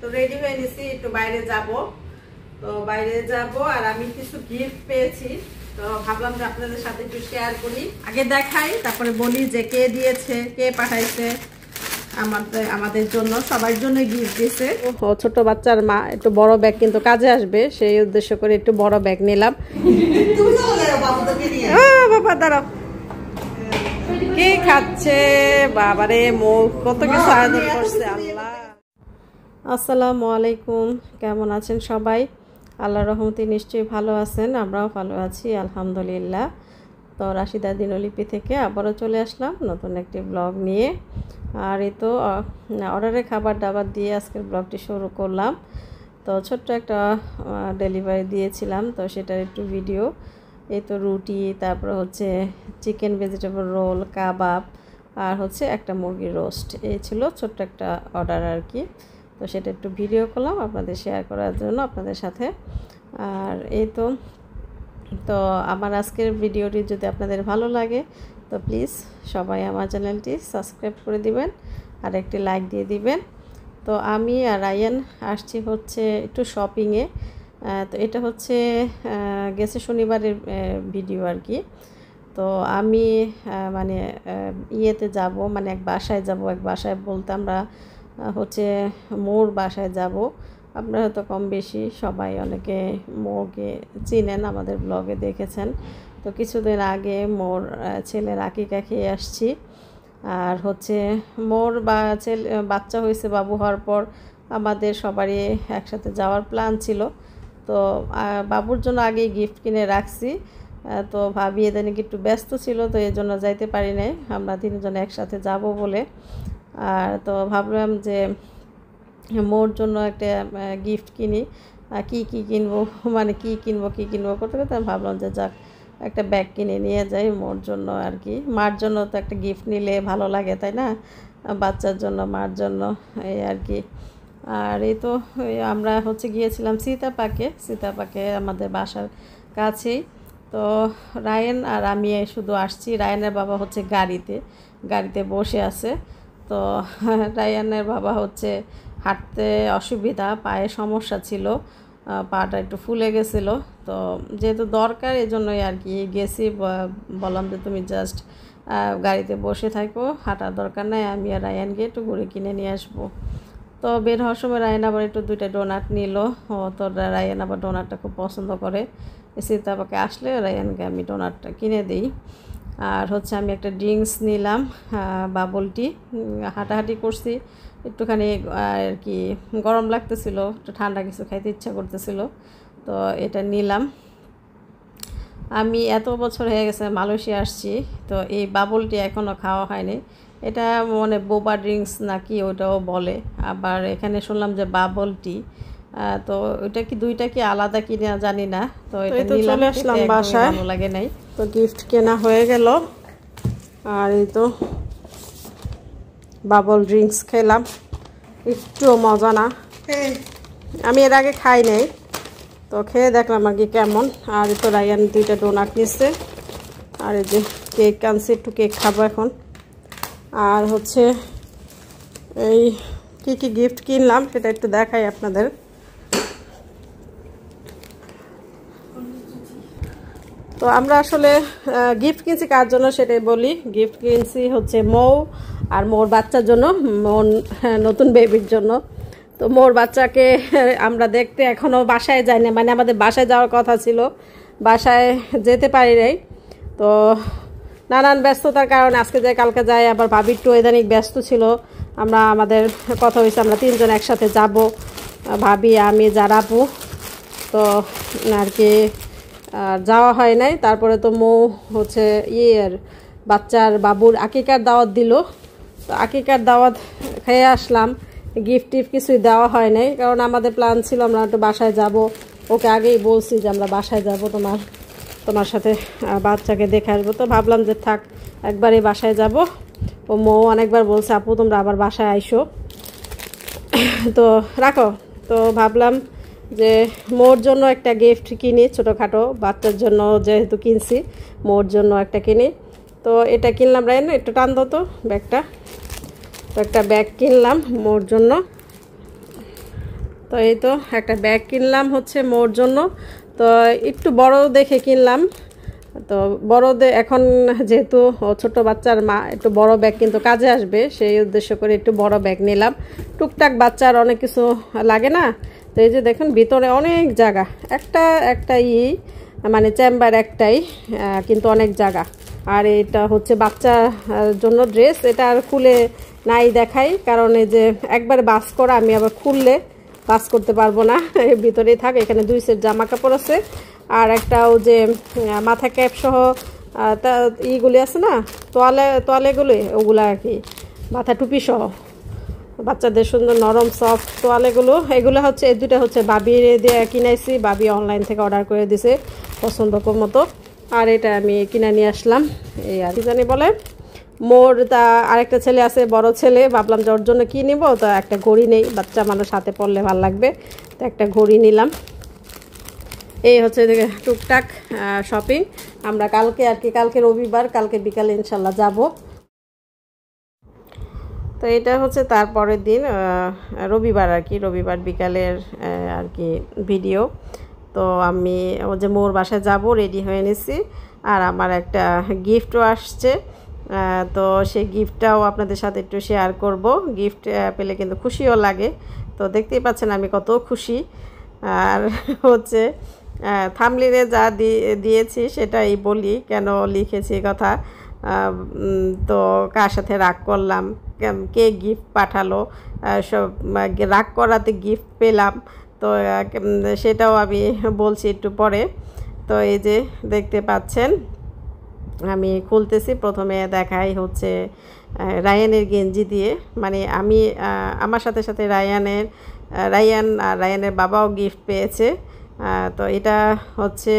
তো রেডি হয়ে নিছি একটু বাইরে যাব তো বাইরে যাব আর আমি কিছু গিফট পেয়েছি তো ভাবলাম যে আপনাদের সাথে একটু শেয়ার করি আগে দেখাই তারপরে বলি যে কে দিয়েছে কে পাঠাইছে আমাদের আমাদের জন্য সবার জন্য গিফট দিছে ও ছোট বাচ্চার মা একটু বড় ব্যাগ কিন্তু কাজে আসবে সেই উদ্দেশ্য করে একটু বড় ব্যাগ নিলাম বাবা দাঁড়াও কে খাচ্ছে বাবারে মুখ কত কিছু আয়োজন করছে আল্লাহ আসসালামু আলাইকুম কেমন আছেন সবাই আল্লাহ রহমতে নিশ্চয়ই ভালো আছেন আমরাও ভালো আছি আলহামদুলিল্লাহ তো রাশিদা দিনলিপি থেকে আবারও চলে আসলাম নতুন একটি ব্লগ নিয়ে আর এই তো অর্ডারে খাবার দাবার দিয়ে আজকের ব্লগটি শুরু করলাম তো ছোট্ট একটা ডেলিভারি দিয়েছিলাম তো সেটার একটু ভিডিও এই তো রুটি তারপর হচ্ছে চিকেন ভেজিটেবল রোল কাবাব আর হচ্ছে একটা মুরগির রোস্ট এই ছিল ছোট্ট একটা অর্ডার আর কি তো সেটা একটু ভিডিও করলাম আপনাদের শেয়ার করার জন্য আপনাদের সাথে আর এই তো তো আমার আজকের ভিডিওটি যদি আপনাদের ভালো লাগে তো প্লিজ সবাই আমার চ্যানেলটি সাবস্ক্রাইব করে দিবেন আর একটি লাইক দিয়ে দিবেন তো আমি আর আয়ান আসছি হচ্ছে একটু শপিংয়ে তো এটা হচ্ছে গেছে শনিবারের ভিডিও আর কি তো আমি মানে ইয়েতে যাব মানে এক বাসায় যাব এক বাসায় বলতে আমরা হচ্ছে মোর বাসায় যাব আপনারা হয়তো কম বেশি সবাই অনেকে মোকে চিনেন আমাদের ব্লগে দেখেছেন তো কিছুদিন আগে মোর ছেলের আঁকিকা খেয়ে আসছি আর হচ্ছে মোর বা ছেলে বাচ্চা হয়েছে বাবু হওয়ার পর আমাদের সবারই একসাথে যাওয়ার প্ল্যান ছিল তো বাবুর জন্য আগেই গিফট কিনে রাখছি তো ভাবি এদিন একটু ব্যস্ত ছিল তো এই জন্য যাইতে পারি নাই আমরা তিনজন একসাথে যাব বলে আর তো ভাবলাম যে মোর জন্য একটা গিফট কিনি কি কি কিনবো মানে কি কিনবো কি কিনবো করতে করতে ভাবলাম যে যাক একটা ব্যাগ কিনে নিয়ে যাই মোর জন্য আর কি মার জন্য তো একটা গিফট নিলে ভালো লাগে তাই না বাচ্চার জন্য মার জন্য এই আর কি আর এই তো আমরা হচ্ছে গিয়েছিলাম সীতাপাকে সীতাপাকে আমাদের বাসার কাছেই তো রায়ন আর আমি শুধু আসছি রায়নের বাবা হচ্ছে গাড়িতে গাড়িতে বসে আছে তো রায়ানের বাবা হচ্ছে হাঁটতে অসুবিধা পায়ে সমস্যা ছিল পাটা একটু ফুলে গেছিল তো যেহেতু দরকার এজন্যই আর কি গেছি বললাম যে তুমি জাস্ট গাড়িতে বসে থাকো হাঁটার দরকার নাই আমি আর রায়ানকে একটু ঘুরে কিনে নিয়ে আসবো তো বের হওয়ার সময় রায়ান আবার একটু দুইটা ডোনাট নিল ও তো রায়ান আবার ডোনাটটা খুব পছন্দ করে সীতাপাকে আসলে রায়ানকে আমি ডোনাটটা কিনে দিই আর হচ্ছে আমি একটা ড্রিঙ্কস নিলাম বাবলটি হাঁটাহাঁটি করছি একটুখানি আর কি গরম লাগতেছিল একটু ঠান্ডা কিছু খাইতে ইচ্ছা করতেছিল তো এটা নিলাম আমি এত বছর হয়ে গেছে মালয়েশিয়া আসছি তো এই বাবলটি এখনও খাওয়া হয়নি এটা মানে বোবা ড্রিঙ্কস নাকি ওটাও বলে আবার এখানে শুনলাম যে বাবলটি তো ওইটা কি দুইটা কি আলাদা কিনা জানি না তো এটা নিলাম ভালো লাগে নাই তো গিফট কেনা হয়ে গেল আর এই তো বাবল ড্রিঙ্কস খেলাম একটুও মজা না আমি এর আগে খাই নাই তো খেয়ে দেখলাম আর কি কেমন আর তো রায়ান দুইটা ডোনাট নিচ্ছে আর এই যে কেক আনছি একটু কেক খাবো এখন আর হচ্ছে এই কি কি গিফট কিনলাম সেটা একটু দেখাই আপনাদের তো আমরা আসলে গিফট কিনছি কার জন্য সেটাই বলি গিফট কিনছি হচ্ছে মৌ আর মোর বাচ্চার জন্য মন হ্যাঁ, নতুন বেবির জন্য তো মোর বাচ্চাকে আমরা দেখতে এখনও বাসায় যাই না মানে আমাদের বাসায় যাওয়ার কথা ছিল বাসায় যেতে পারি নাই তো নানান ব্যস্ততার কারণে আজকে যাই কালকে যাই আবার ভাবির টু এদানিক ব্যস্ত ছিল আমরা আমাদের কথা হয়েছে আমরা তিনজন একসাথে যাব ভাবি আমি যারাপু তো আর কি আর যাওয়া হয় নাই তারপরে তো মৌ হচ্ছে ইয়ের বাচ্চার বাবুর আকিকার দাওয়াত দিল তো আকিকার দাওয়াত খেয়ে আসলাম গিফট টিফট কিছুই দেওয়া হয় নাই কারণ আমাদের প্ল্যান ছিল আমরা একটু বাসায় যাব ওকে আগেই বলছি যে আমরা বাসায় যাব তোমার তোমার সাথে বাচ্চাকে দেখে আসবো তো ভাবলাম যে থাক একবার এই বাসায় যাব ও মৌ অনেকবার বলছে আপু তোমরা আবার বাসায় আইসো তো রাখো তো ভাবলাম যে মোর জন্য একটা গিফট কিনি ছোটোখাটো বাচ্চার জন্য যেহেতু কিনছি মোর জন্য একটা কিনি তো এটা কিনলাম রায় না একটু টান তো ব্যাগটা তো একটা ব্যাগ কিনলাম মোর জন্য তো এই তো একটা ব্যাগ কিনলাম হচ্ছে মোর জন্য তো একটু বড় দেখে কিনলাম তো বড়দের এখন যেহেতু ছোট বাচ্চার মা একটু বড় ব্যাগ কিন্তু কাজে আসবে সেই উদ্দেশ্য করে একটু বড় ব্যাগ নিলাম টুকটাক বাচ্চার অনেক কিছু লাগে না তো এই যে দেখুন ভিতরে অনেক জায়গা একটা মানে একটাই মানে চেম্বার একটাই কিন্তু অনেক জায়গা আর এটা হচ্ছে বাচ্চার জন্য ড্রেস এটা আর খুলে নাই দেখাই কারণ এই যে একবার বাস করা আমি আবার খুললে বাস করতে পারবো না ভিতরেই থাক এখানে দুই সেট জামা কাপড় আছে আর একটাও যে মাথা ক্যাপ সহ তা ইগুলি আছে না তোয়ালে তোয়ালেগুলি ওগুলো আর কি মাথা টুপি সহ বাচ্চাদের সুন্দর নরম সফট তোয়ালেগুলো এগুলো হচ্ছে এই দুটা হচ্ছে বাবি দিয়ে কিনাইছি বাবি অনলাইন থেকে অর্ডার করে দিছে পছন্দ মতো আর এটা আমি কিনে নিয়ে আসলাম এই আর কি জানি বলে মোর তা আরেকটা ছেলে আছে বড় ছেলে ভাবলাম যে ওর জন্য কী নিব তো একটা ঘড়ি নেই বাচ্চা মানুষ হাতে পড়লে ভাল লাগবে তো একটা ঘড়ি নিলাম এই হচ্ছে টুকটাক শপিং আমরা কালকে আর কি কালকে রবিবার কালকে বিকালে ইনশাল্লাহ যাব তো এটা হচ্ছে তারপরের দিন রবিবার আর কি রবিবার বিকালের আর কি ভিডিও তো আমি ও যে মোর বাসায় যাব রেডি হয়ে নিছি আর আমার একটা গিফটও আসছে তো সেই গিফটটাও আপনাদের সাথে একটু শেয়ার করব গিফট পেলে কিন্তু খুশিও লাগে তো দেখতেই পাচ্ছেন আমি কত খুশি আর হচ্ছে থামলিনে যা দিয়েছি সেটাই বলি কেন লিখেছি কথা তো কার সাথে রাগ করলাম কে গিফট পাঠালো সব রাগ করাতে গিফট পেলাম তো সেটাও আমি বলছি একটু পরে তো এই যে দেখতে পাচ্ছেন আমি খুলতেছি প্রথমে দেখাই হচ্ছে রায়ানের গেঞ্জি দিয়ে মানে আমি আমার সাথে সাথে রায়ানের রায়ান আর রায়ানের বাবাও গিফট পেয়েছে তো এটা হচ্ছে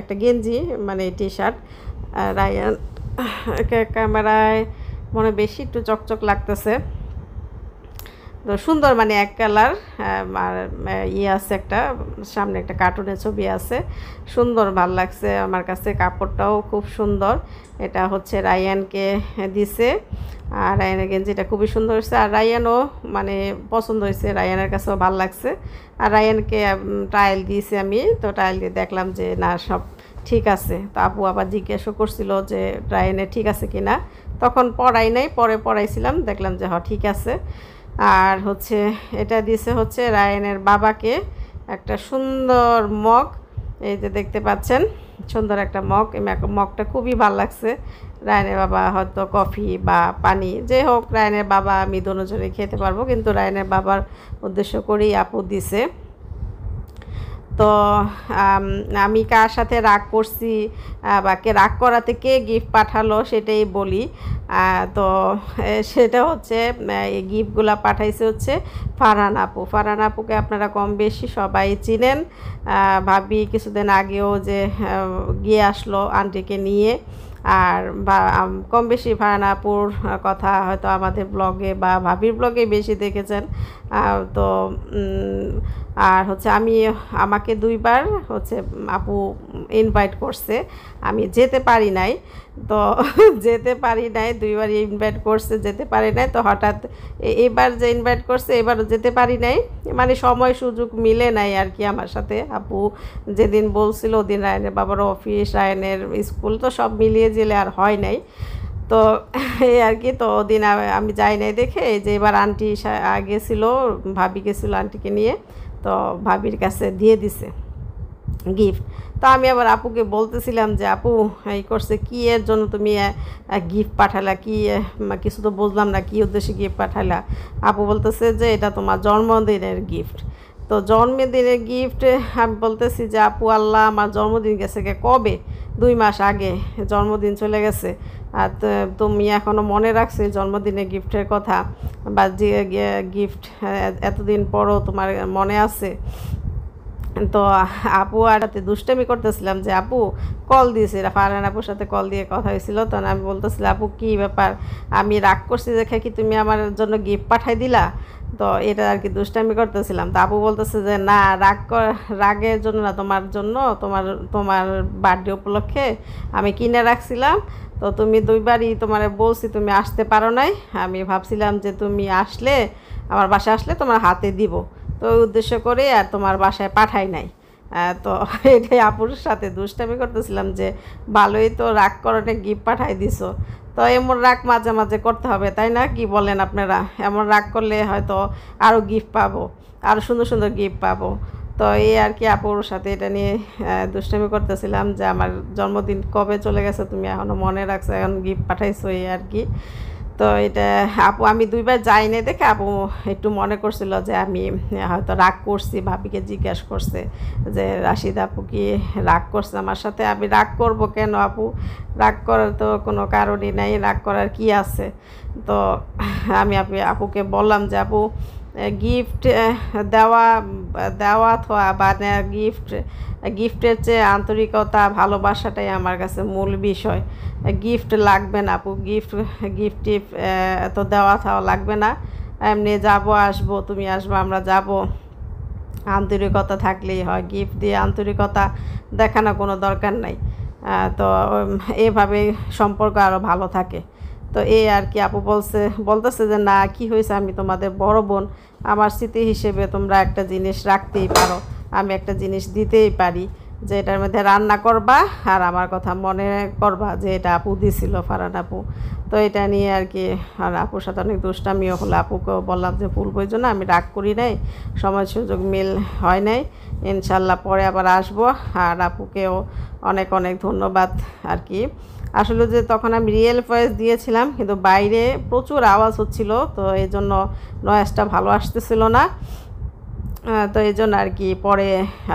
একটা গেঞ্জি মানে টি শার্ট রায়ান ক্যামেরায় মনে বেশি একটু চকচক লাগতেছে তো সুন্দর মানে এক কালার আর ইয়ে আছে একটা সামনে একটা কার্টুনের ছবি আছে সুন্দর ভাল লাগছে আমার কাছে কাপড়টাও খুব সুন্দর এটা হচ্ছে রায়ানকে দিছে আর রায়ানের গেঞ্জিটা খুবই সুন্দর হয়েছে আর রায়ানও মানে পছন্দ হয়েছে রায়ানের কাছেও ভাল লাগছে আর রায়ানকে ট্রায়াল দিয়েছি আমি তো টাইল দিয়ে দেখলাম যে না সব ঠিক আছে তো আপু আবার জিজ্ঞাসা করছিল যে ট্রায়ানে ঠিক আছে কিনা তখন পড়াই নাই পরে পড়াইছিলাম দেখলাম যে হ ঠিক আছে আর হচ্ছে এটা দিছে হচ্ছে রায়নের বাবাকে একটা সুন্দর মগ এই যে দেখতে পাচ্ছেন সুন্দর একটা মগ এই মগটা খুবই ভাল লাগছে রায়নের বাবা হয়তো কফি বা পানি যে হোক রায়নের বাবা আমি দোনোজনে খেতে পারবো কিন্তু রায়নের বাবার উদ্দেশ্য করেই আপু দিছে তো আমি কার সাথে রাগ করছি বা কে রাগ করাতে কে গিফট পাঠালো সেটাই বলি তো সেটা হচ্ছে এই গিফটগুলো পাঠাইছে হচ্ছে ফারহান আপু ফারহান আপুকে আপনারা কম বেশি সবাই চিনেন ভাবি কিছুদিন আগেও যে গিয়ে আসলো আন্টিকে নিয়ে আর কম বেশি ফারানাপুর কথা হয়তো আমাদের ব্লগে বা ভাবির ব্লগে বেশি দেখেছেন তো আর হচ্ছে আমি আমাকে দুইবার হচ্ছে আপু ইনভাইট করছে আমি যেতে পারি নাই তো যেতে পারি নাই দুইবার ইনভাইট করছে যেতে পারি নাই তো হঠাৎ এবার যে ইনভাইট করছে এবারও যেতে পারি নাই মানে সময় সুযোগ মিলে নাই আর কি আমার সাথে আপু যেদিন বলছিল ওদিন রায়নের বাবার অফিস রায়নের স্কুল তো সব মিলিয়ে জেলে আর হয় নাই তো এই আর কি তো ওদিন আমি যাই নাই দেখে যে এবার আন্টি গেছিলো ভাবি গেছিলো আন্টিকে নিয়ে তো ভাবির কাছে দিয়ে দিছে গিফট তো আমি আবার আপুকে বলতেছিলাম যে আপু এই করছে কি এর জন্য তুমি গিফট পাঠালা কি কিছু তো বুঝলাম না কী উদ্দেশ্যে গিফট পাঠালা আপু বলতেছে যে এটা তোমার জন্মদিনের গিফট তো জন্মদিনের গিফট আমি বলতেছি যে আপু আল্লাহ আমার জন্মদিন গেছে কবে দুই মাস আগে জন্মদিন চলে গেছে আর তুমি এখনও মনে রাখছে জন্মদিনে গিফটের কথা বা যে গিফট এতদিন পরও তোমার মনে আছে তো আপু আর হাতে দুষ্টামি করতেছিলাম যে আপু কল দিয়েছে ফারহান আপুর সাথে কল দিয়ে কথা হয়েছিল তখন আমি বলতেছিলাম আপু কী ব্যাপার আমি রাগ করছি দেখে কি তুমি আমার জন্য গিফট পাঠাই দিলা তো এটা আর কি দুষ্টামি করতেছিলাম তো আপু বলতেছে যে না রাগ রাগের জন্য না তোমার জন্য তোমার তোমার বার্থডে উপলক্ষে আমি কিনে রাখছিলাম তো তুমি দুইবারই তোমার বলছি তুমি আসতে পারো নাই আমি ভাবছিলাম যে তুমি আসলে আমার বাসায় আসলে তোমার হাতে দিব তো ওই উদ্দেশ্য করে আর তোমার বাসায় পাঠাই নাই তো এটাই আপুর সাথে দুষ্টামি করতেছিলাম যে ভালোই তো রাগ করে গিফট পাঠাই দিছো তো এমন রাগ মাঝে মাঝে করতে হবে তাই না কি বলেন আপনারা এমন রাগ করলে হয়তো আরও গিফট পাবো আরও সুন্দর সুন্দর গিফট পাবো তো এই আর কি আপুর সাথে এটা নিয়ে দুষ্টামি করতেছিলাম যে আমার জন্মদিন কবে চলে গেছে তুমি এখনও মনে রাখছো এখন গিফট পাঠাইছো এই আর কি তো এটা আপু আমি দুইবার যাইনি দেখে আপু একটু মনে করছিল যে আমি হয়তো রাগ করছি ভাবিকে জিজ্ঞেস করছে যে রাশিদ আপু কি রাগ করছে আমার সাথে আমি রাগ করব কেন আপু রাগ করার তো কোনো কারণই নাই রাগ করার কি আছে তো আমি আপনি আপুকে বললাম যে আপু গিফট দেওয়া দেওয়া থোয়া বা গিফট গিফটের চেয়ে আন্তরিকতা ভালোবাসাটাই আমার কাছে মূল বিষয় গিফট লাগবে না আপু গিফট গিফট টিফ তো দেওয়া থাওয়া লাগবে না এমনি যাব আসবো তুমি আসবো আমরা যাব আন্তরিকতা থাকলেই হয় গিফট দিয়ে আন্তরিকতা দেখানো কোনো দরকার নাই তো এভাবে সম্পর্ক আরও ভালো থাকে তো এই আর কি আপু বলছে বলতেছে যে না কি হয়েছে আমি তোমাদের বড় বোন আমার স্মৃতি হিসেবে তোমরা একটা জিনিস রাখতেই পারো আমি একটা জিনিস দিতেই পারি যে এটার মধ্যে রান্না করবা আর আমার কথা মনে করবা যে এটা আপু দিছিল ফারান আপু তো এটা নিয়ে আর কি আর আপুর সাথে অনেক দুষ্টামিও হলো আপুকে বললাম যে ফুল প্রয়োজন আমি রাগ করি নাই সময় সুযোগ মিল হয় নাই ইনশাল্লাহ পরে আবার আসবো আর আপুকেও অনেক অনেক ধন্যবাদ আর কি আসলে যে তখন আমি রিয়েল ভয়েস দিয়েছিলাম কিন্তু বাইরে প্রচুর আওয়াজ হচ্ছিল তো এই জন্য নয়েসটা ভালো আসতেছিল না তো এই জন্য আর কি পরে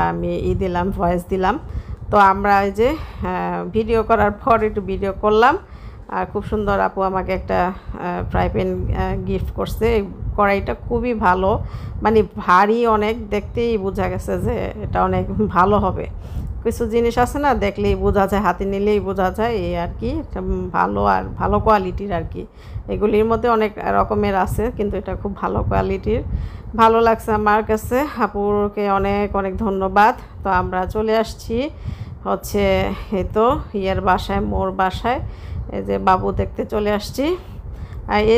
আমি ই দিলাম ভয়েস দিলাম তো আমরা ওই যে ভিডিও করার পর একটু ভিডিও করলাম আর খুব সুন্দর আপু আমাকে একটা ফ্রাই প্যান গিফট করছে কড়াইটা খুবই ভালো মানে ভারী অনেক দেখতেই বোঝা গেছে যে এটা অনেক ভালো হবে কিছু জিনিস আছে না দেখলেই বোঝা যায় হাতে নিলেই বোঝা যায় এই আর কি একটা ভালো আর ভালো কোয়ালিটির আর কি এগুলির মধ্যে অনেক রকমের আছে কিন্তু এটা খুব ভালো কোয়ালিটির ভালো লাগছে আমার কাছে হাপুরকে অনেক অনেক ধন্যবাদ তো আমরা চলে আসছি হচ্ছে এই তো ইয়ের বাসায় মোর বাসায় এই যে বাবু দেখতে চলে আসছি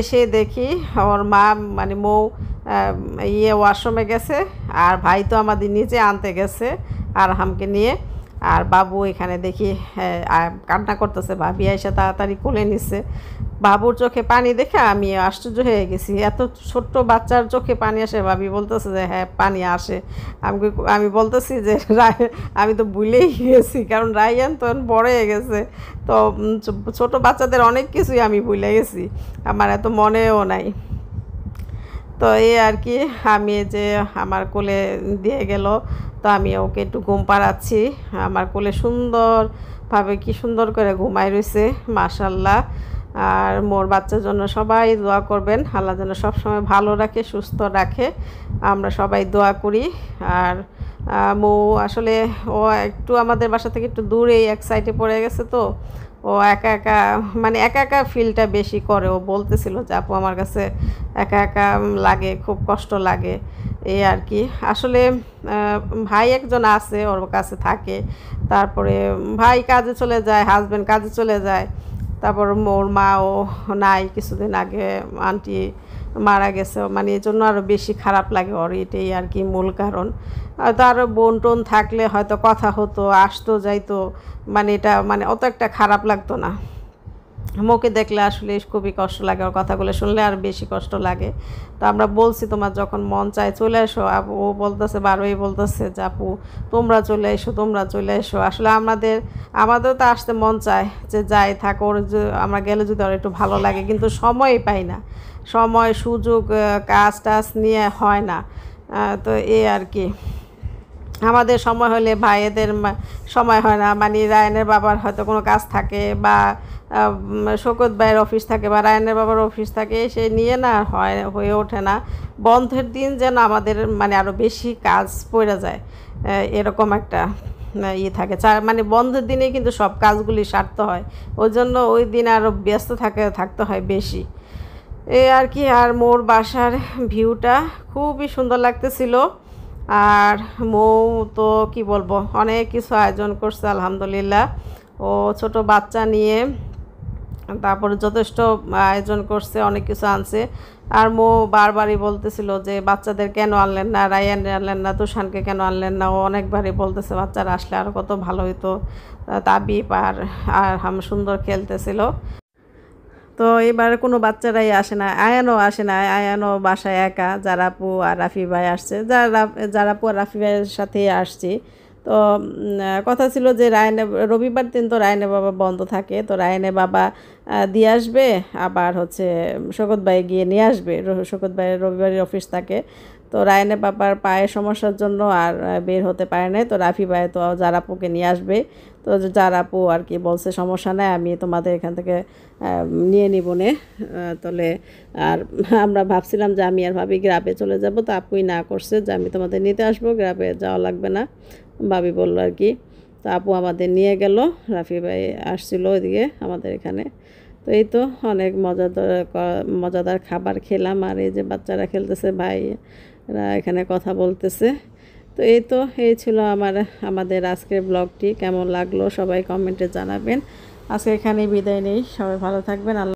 এসে দেখি আমার মা মানে মৌ ইয়ে ওয়াশরুমে গেছে আর ভাই তো আমাদের নিজে আনতে গেছে আর হামকে নিয়ে আর বাবু এখানে দেখি কান্না করতেছে ভাবি এসে তাড়াতাড়ি কোলে নিছে বাবুর চোখে পানি দেখে আমি আশ্চর্য হয়ে গেছি এত ছোট্ট বাচ্চার চোখে পানি আসে ভাবি বলতেছে যে হ্যাঁ পানি আসে আমি আমি বলতেছি যে আমি তো ভুলেই গেছি কারণ রায়ান তখন বড় হয়ে গেছে তো ছোট বাচ্চাদের অনেক কিছুই আমি ভুলে গেছি আমার এত মনেও নাই তো এই আর কি আমি যে আমার কোলে দিয়ে গেল তো আমি ওকে একটু ঘুম পাড়াচ্ছি আমার কোলে সুন্দরভাবে কি সুন্দর করে ঘুমাই রয়েছে মাশাল্লাহ আর মোর বাচ্চার জন্য সবাই দোয়া করবেন আল্লাহ যেন সবসময় ভালো রাখে সুস্থ রাখে আমরা সবাই দোয়া করি আর মৌ আসলে ও একটু আমাদের বাসা থেকে একটু দূরে এক সাইডে পড়ে গেছে তো ও একা একা মানে একা একা ফিলটা বেশি করে ও বলতেছিল যে আপু আমার কাছে একা একা লাগে খুব কষ্ট লাগে এই আর কি আসলে ভাই একজন আছে ওর কাছে থাকে তারপরে ভাই কাজে চলে যায় হাজব্যান্ড কাজে চলে যায় তারপর মোর মাও নাই কিছুদিন আগে আন্টি মারা গেছে মানে এই জন্য আরও বেশি খারাপ লাগে ওর এটাই আর কি মূল কারণ তার বোন টোন থাকলে হয়তো কথা হতো আসতো যাইতো মানে এটা মানে অত একটা খারাপ লাগতো না মোকে দেখলে আসলে খুবই কষ্ট লাগে ওর কথাগুলো শুনলে আর বেশি কষ্ট লাগে তো আমরা বলছি তোমার যখন মন চায় চলে এসো ও বলতেছে বারোই বলতেছে যে আপু তোমরা চলে এসো তোমরা চলে এসো আসলে আমাদের আমাদেরও তো আসতে মন চায় যে যাই থাক ওর আমরা গেলে যদি ওর একটু ভালো লাগে কিন্তু সময়ই পাই না সময় সুযোগ কাজ টাজ নিয়ে হয় না তো এ আর কি আমাদের সময় হলে ভাইয়েদের সময় হয় না মানে রায়নের বাবার হয়তো কোনো কাজ থাকে বা শোকত ভাইয়ের অফিস থাকে বা রায়নের বাবার অফিস থাকে সে নিয়ে না হয় হয়ে ওঠে না বন্ধের দিন যেন আমাদের মানে আরও বেশি কাজ পড়ে যায় এরকম একটা ইয়ে থাকে চার মানে বন্ধের দিনে কিন্তু সব কাজগুলি সারতে হয় ওই জন্য ওই দিন আরও ব্যস্ত থাকে থাকতে হয় বেশি এ আর কি আর মোর বাসার ভিউটা খুবই সুন্দর লাগতেছিল আর মৌ তো কি বলবো অনেক কিছু আয়োজন করছে আলহামদুলিল্লাহ ও ছোট বাচ্চা নিয়ে তারপরে যথেষ্ট আয়োজন করছে অনেক কিছু আনছে আর মো বারবারই বলতেছিল যে বাচ্চাদের কেন আনলেন না রায়ান আনলেন না তুষানকে কেন আনলেন না ও অনেকবারই বলতেছে বাচ্চারা আসলে আর কত ভালো হইতো তাবি পার আর হাম সুন্দর খেলতেছিল তো এবার কোনো বাচ্চারাই আসে না আয়ানও আসে না আয়ানও বাসায় একা পু আর রাফি ভাই আসছে যারা জারাপু আর রাফি ভাইয়ের সাথেই আসছি তো কথা ছিল যে রায়নে রবিবার দিন তো রায়নে বাবা বন্ধ থাকে তো রায়নে বাবা দিয়ে আসবে আবার হচ্ছে শকত ভাই গিয়ে নিয়ে আসবে শকত ভাইয়ের রবিবারের অফিস থাকে তো রায়নে বাবার পায়ের সমস্যার জন্য আর বের হতে পারে না তো রাফি ভাই তো জারাপুকে নিয়ে আসবে তো জারাপু আর কি বলছে সমস্যা নাই আমি তোমাদের এখান থেকে নিয়ে নিব নে তাহলে আর আমরা ভাবছিলাম যে আমি আর ভাবি গ্রাপে চলে যাব তো আপুই না করছে যে আমি তোমাদের নিতে আসবো গ্রাপে যাওয়া লাগবে না ভাবি বললো আর কি তো আপু আমাদের নিয়ে গেল রাফি ভাই আসছিল ওইদিকে আমাদের এখানে তো এই তো অনেক মজাদার মজাদার খাবার খেলাম আর এই যে বাচ্চারা খেলতেছে ভাইরা এখানে কথা বলতেছে তো এই তো এই ছিল আমার আমাদের আজকের ব্লগটি কেমন লাগলো সবাই কমেন্টে জানাবেন আজকে এখানে বিদায় নেই সবাই ভালো থাকবেন আল্লাহ